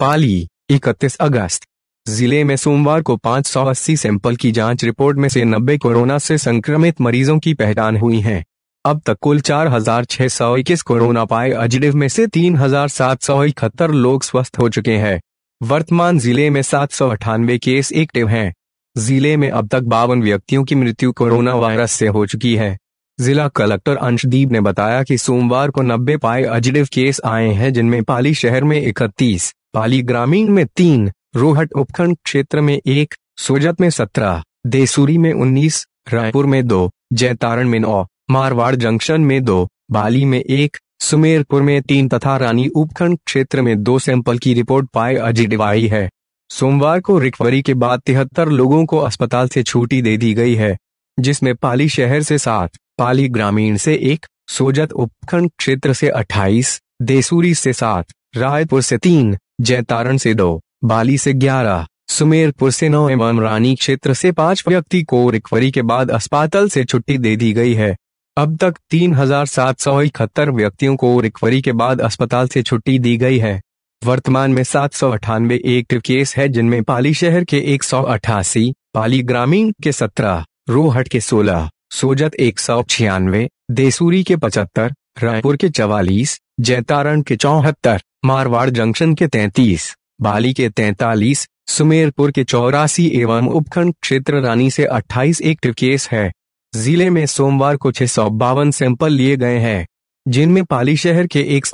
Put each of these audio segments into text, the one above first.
पाली इकतीस अगस्त जिले में सोमवार को 580 सैंपल की जांच रिपोर्ट में से 90 कोरोना से संक्रमित मरीजों की पहचान हुई है अब तक कुल 4,621 कोरोना पाए अजडिव में से 3,771 लोग स्वस्थ हो चुके हैं वर्तमान जिले में सात सौ अठानवे केस एक्टिव हैं जिले में अब तक बावन व्यक्तियों की मृत्यु कोरोना वायरस से हो चुकी है जिला कलेक्टर अंशदीप ने बताया कि सोमवार को नब्बे पाए अजडिव केस आए हैं जिनमें पाली शहर में इकतीस पाली ग्रामीण में तीन रोहट उपखंड क्षेत्र में एक सोजत में सत्रह देसूरी में उन्नीस रायपुर में दो जैतारण में नौ मारवाड़ जंक्शन में दो बाली में एक सुमेरपुर में तीन तथा रानी उपखंड क्षेत्र में दो सैंपल की रिपोर्ट पाए अजीडवाई है सोमवार को रिकवरी के बाद तिहत्तर लोगों को अस्पताल से छुट्टी दे दी गई है जिसमें पाली शहर से सात पाली ग्रामीण से एक सोजत उपखंड क्षेत्र से अट्ठाईस देसूरी से सात रायपुर से तीन जैतारण से दो बाली से ग्यारह सुमेरपुर से नौ एवं रानी क्षेत्र से पांच व्यक्ति को रिकवरी के बाद अस्पताल से छुट्टी दे दी गई है अब तक तीन हजार सात सौ इकहत्तर व्यक्तियों को रिकवरी के बाद अस्पताल से छुट्टी दी गई है वर्तमान में सात सौ अठानवे एक्टिव केस है जिनमें पाली शहर के एक सौ अठासी पाली ग्रामीण के सत्रह रोहट के सोलह सोजत एक सौ छियानवे देसूरी के पचहत्तर रायपुर के चवालीस जैतारण के चौहत्तर मारवाड़ जंक्शन के तैतीस बाली के तैतालीस सुमेरपुर के चौरासी एवं उपखंड क्षेत्र रानी से 28 एक्टिव केस है जिले में सोमवार को छह सैंपल लिए गए हैं जिनमें पाली शहर के एक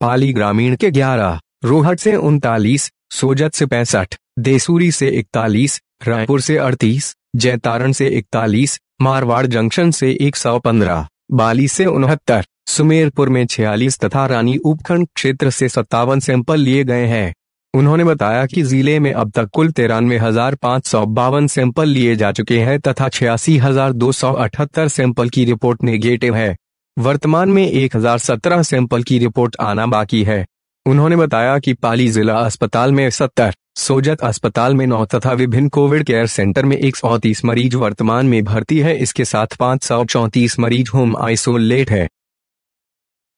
पाली ग्रामीण के 11, रोहट से उनतालीस सोजत से पैंसठ देसूरी से 41, रायपुर से 38, जैतारण से 41, मारवाड़ जंक्शन से 115, बाली से उनहत्तर सुमेरपुर में छियालीस तथा रानी उपखंड क्षेत्र से सत्तावन सैंपल लिए गए हैं उन्होंने बताया कि जिले में अब तक कुल तिरानवे हजार पाँच सौ बावन सैंपल लिए जा चुके हैं तथा छियासी हजार दो सौ अठहत्तर सैंपल की रिपोर्ट नेगेटिव है वर्तमान में एक हजार सत्रह सैंपल की रिपोर्ट आना बाकी है उन्होंने बताया कि पाली जिला अस्पताल में सत्तर सोजत अस्पताल में नौ तथा विभिन्न कोविड केयर सेंटर में एक मरीज वर्तमान में भर्ती है इसके साथ पाँच मरीज होम आइसोलेट है